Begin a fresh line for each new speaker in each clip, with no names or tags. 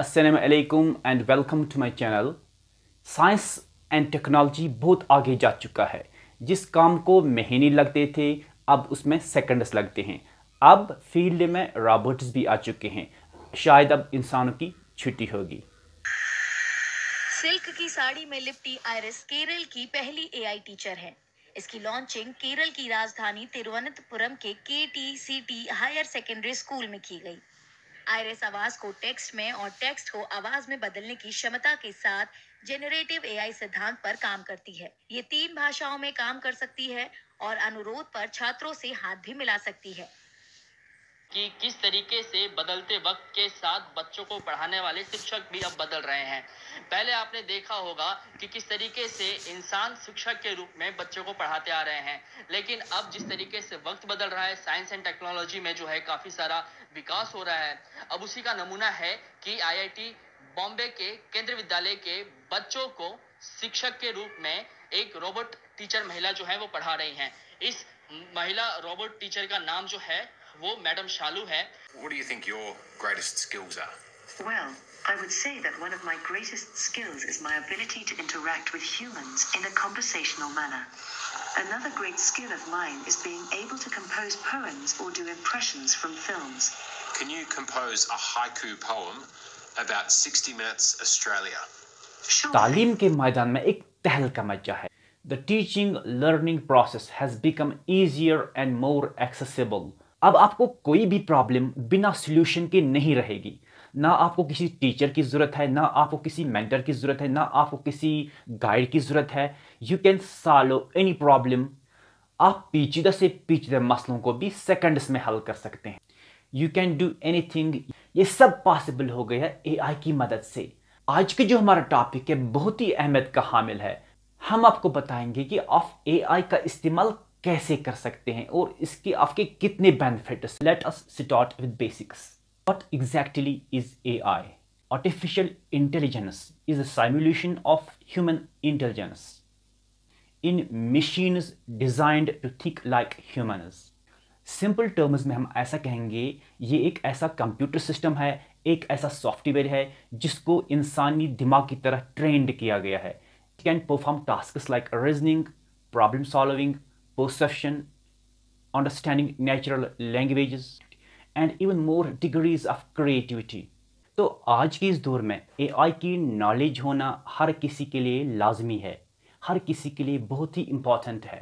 असलकुम and welcome to my channel science and technology बहुत आगे जा चुका है जिस काम को महीने लगते थे अब उसमें सेकंड्स लगते हैं अब फील्ड में रॉबोट्स भी आ चुके हैं शायद अब इंसानों की छुट्टी होगी सिल्क की साड़ी में लिपटी आयरस केरल की पहली एआई टीचर है इसकी लॉन्चिंग केरल की राजधानी तिरुवनंतपुरम के K T C T higher secondary school में की गई आयरस आवाज को टेक्स्ट में और टेक्स्ट को आवाज में बदलने की क्षमता के साथ जेनरेटिव एआई सिद्धांत पर काम करती है ये तीन भाषाओं में काम कर सकती है और अनुरोध पर छात्रों से हाथ भी मिला सकती है कि किस तरीके से बदलते वक्त के साथ बच्चों को पढ़ाने वाले शिक्षक भी अब बदल रहे हैं पहले आपने देखा होगा कि किस तरीके से इंसान शिक्षक के रूप में बच्चों को पढ़ाते आ रहे हैं लेकिन अब जिस तरीके से वक्त बदल रहा है साइंस एंड टेक्नोलॉजी में जो है काफी सारा विकास हो रहा है अब उसी का नमूना है कि आईआईटी बॉम्बे के केंद्रीय विद्यालय के बच्चों को शिक्षक के रूप में एक रोबोट टीचर महिला जो है वो पढ़ा रही हैं इस महिला रोबोट टीचर का नाम जो है वो मैडम शालू है What do you think your greatest skills are? Well, I would say that one of my greatest skills is my ability to interact with humans in a conversational manner. Another great skill of mine is being able to compose poems or do impressions from films. Can you compose a haiku poem about 60 minutes Australia? Sure. तालीम के मैदान में एक तहलका The teaching learning process has become easier and more accessible. अब आपको कोई भी प्रॉब्लम बिना सोल्यूशन के नहीं रहेगी ना आपको किसी टीचर की ज़रूरत है ना आपको किसी मेंटर की ज़रूरत है ना आपको किसी गाइड की ज़रूरत है you can solve any problem आप पीचीदा से पेचीदा मसलों को भी सेकंड्स में हल कर सकते हैं यू कैन डू एनीथिंग ये सब पॉसिबल हो गया ए आई की मदद से आज के जो हमारा टॉपिक है बहुत ही अहमियत का हामिल है हम आपको बताएंगे कि ऑफ ए आई का इस्तेमाल कैसे कर सकते हैं और इसके आपके कितने benefits let us start with basics what exactly is A I artificial intelligence is a simulation of human intelligence in machine designed to think like human simple terms में हम ऐसा कहेंगे ये एक ऐसा कंप्यूटर सिस्टम है एक ऐसा सॉफ्टवेयर है जिसको इंसानी दिमाग की तरह ट्रेंड किया गया है can perform task like reasoning problem solving perception, understanding natural languages, and even more degrees of creativity. तो आज के इस दौर में ए आई की नॉलेज होना हर किसी के लिए लाजमी है हर किसी के लिए बहुत ही इम्पॉर्टेंट है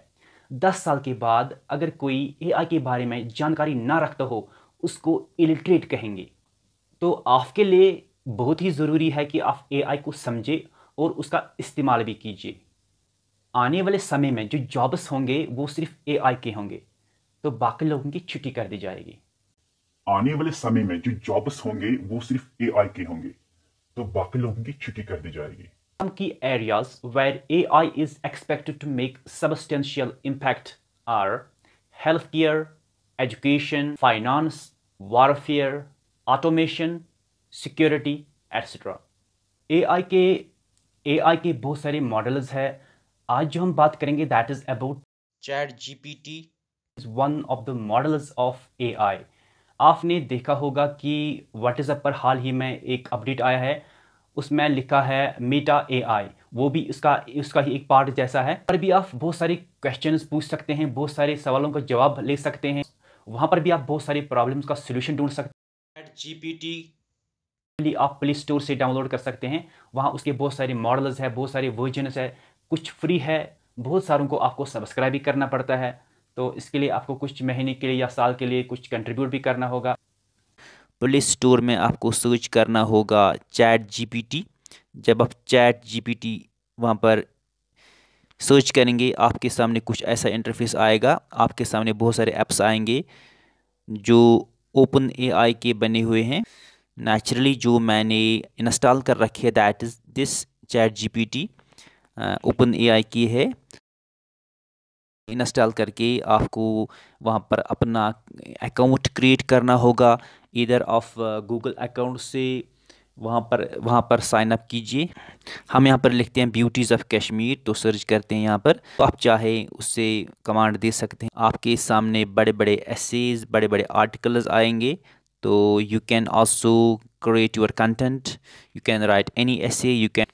दस साल के बाद अगर कोई ए आई के बारे में जानकारी ना रखता हो उसको इलिटरेट कहेंगे तो आपके लिए बहुत ही ज़रूरी है कि आप ए आई को समझे और उसका इस्तेमाल भी कीजिए आने वाले समय में जो जॉब्स होंगे वो सिर्फ ए के होंगे तो बाकी लोगों की छुट्टी कर दी जाएगी आने वाले समय में जो जॉब्स होंगे वो सिर्फ ए के होंगे तो बाकी लोगों की छुट्टी कर दी जाएगी सम की areas where A I is expected to make substantial impact are health care education finance warfare automation security etcetera A I के ए आई के बहुत सारे मॉडल्स हैं आज जो हम बात करेंगे that is about chat GPT is one of the models of AI आपने देखा होगा कि व्हाट्सएप पर हाल ही में एक अपडेट आया है उसमें लिखा है मेटा एआई वो भी उसका उसका ही एक पार्ट जैसा है पर भी आप बहुत सारे क्वेश्चन पूछ सकते हैं बहुत सारे सवालों का जवाब ले सकते हैं वहाँ पर भी आप बहुत सारे प्रॉब्लम्स का सोल्यूशन ढूंढ सकते हैं जीपीटी आप प्ले स्टोर से डाउनलोड कर सकते हैं वहाँ उसके बहुत सारे मॉडल्स है बहुत सारे वर्जनस है कुछ फ्री है बहुत सारों को आपको सब्सक्राइब भी करना पड़ता है तो इसके लिए आपको कुछ महीने के लिए या साल के लिए कुछ कंट्रीब्यूट भी करना होगा प्ले स्टोर में आपको सर्च करना होगा चैट जीपीटी जब आप चैट जीपीटी वहाँ पर सर्च करेंगे आपके सामने कुछ ऐसा इंटरफेस आएगा आपके सामने बहुत सारे ऐप्स आएंगे जो ओपन एआई के बने हुए हैं नेचुरली जो मैंने इंस्टॉल कर रखे है that is this chat GPT open AI की है इंस्टॉल करके आपको वहाँ पर अपना अकाउंट क्रिएट करना होगा इधर ऑफ गूगल अकाउंट से वहाँ पर वहाँ पर साइन अप कीजिए हम यहाँ पर लिखते हैं ब्यूटीज़ ऑफ कश्मीर तो सर्च करते हैं यहाँ पर तो आप चाहे उससे कमांड दे सकते हैं आपके सामने बड़े बड़े एसेज बड़े बड़े आर्टिकल्स आएंगे तो you can also create your content you can write any essay you can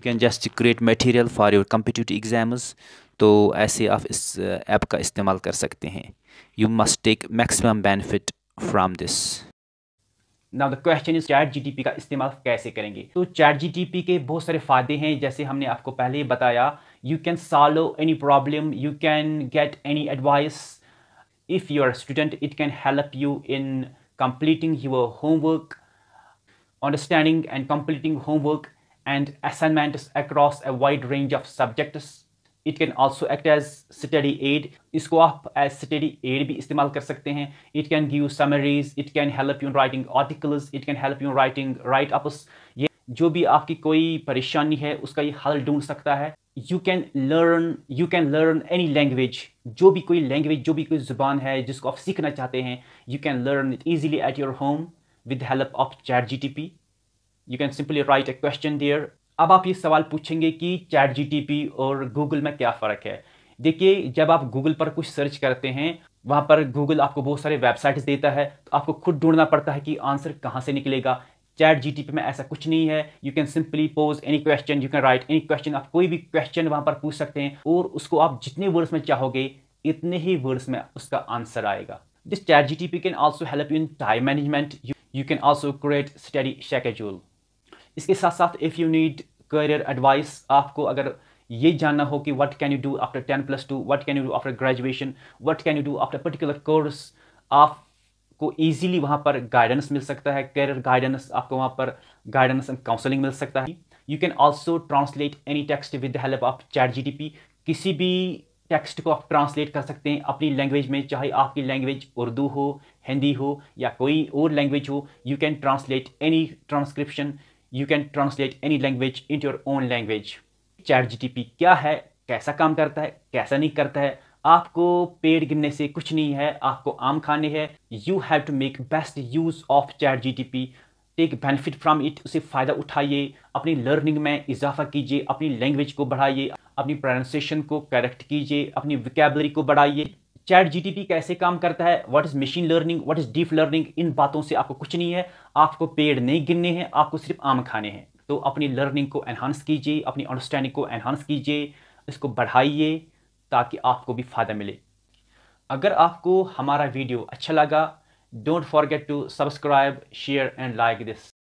you can just create material for your competitive exams तो ऐसे आप इस ऐप uh, का इस्तेमाल कर सकते हैं you must take maximum benefit from this now the question is chat P का इस्तेमाल कैसे करेंगे तो चैट पी के बहुत सारे फ़ायदे हैं जैसे हमने आपको पहले ही बताया you can solve any problem you can get any advice if you are student it can help you in completing your homework understanding and completing homework and assignments across a wide range of subjects. It can also act as study aid इसको आप as study add भी इस्तेमाल कर सकते हैं it can give summaries it can help you writing articles it can help you writing write ups ये जो भी आपकी कोई परेशानी है उसका ये हल ढूंढ सकता है you can learn you can learn any language जो भी कोई लैंग्वेज जो भी कोई जुबान है जिसको आप सीखना चाहते हैं you can learn it easily at your home with help of chat G T P you can simply write a question there अब आप ये सवाल पूछेंगे कि चैट जी और गूगल में क्या फ़र्क है देखिए जब आप गूगल पर कुछ सर्च करते हैं वहाँ पर गूगल आपको बहुत सारे वेबसाइट्स देता है तो आपको खुद ढूंढना पड़ता है कि आंसर कहाँ से निकलेगा चैट जी में ऐसा कुछ नहीं है you can simply pose any question you can write any question आप कोई भी क्वेश्चन वहाँ पर पूछ सकते हैं और उसको आप जितने वर्ड्स में चाहोगे इतने ही वर्ड्स में उसका आंसर आएगा this chat G can also help in time management you can also create study schedule इसके साथ साथ if you need career advice आपको अगर ये जानना हो कि what can you do after ten plus two what can you do after graduation what can you do after particular course आपको ईजिली वहाँ पर गाइडेंस मिल सकता है करियर गाइडेंस आपको वहाँ पर गाइडेंस एंड काउंसलिंग मिल सकता है you can also translate any text with the help of chat G किसी भी टेक्स्ट को आप ट्रांसलेट कर सकते हैं अपनी लैंग्वेज में चाहे आपकी लैंग्वेज उर्दू हो हिंदी हो या कोई और लैंग्वेज हो you can translate any transcription you can translate any language in your own language chat P क्या है कैसा काम करता है कैसा नहीं करता है आपको पेड़ गिरने से कुछ नहीं है आपको आम खाने हैं you have to make best use of chat G T P take benefit from it उसे फ़ायदा उठाइए अपनी लर्निंग में इजाफा कीजिए अपनी लैंग्वेज को बढ़ाइए अपनी प्रोनाउंसिएशन को करेक्ट कीजिए अपनी विकैबलरी को बढ़ाइए चैट जीटीपी कैसे काम करता है what is machine learning what is deep learning इन बातों से आपको कुछ नहीं है आपको पेड़ नहीं गिनने हैं आपको सिर्फ आम खाने हैं तो अपनी लर्निंग को एनहांस कीजिए अपनी अंडरस्टैंडिंग को एनहांस कीजिए इसको बढ़ाइए ताकि आपको भी फ़ायदा मिले अगर आपको हमारा वीडियो अच्छा लगा don't forget to subscribe share and like this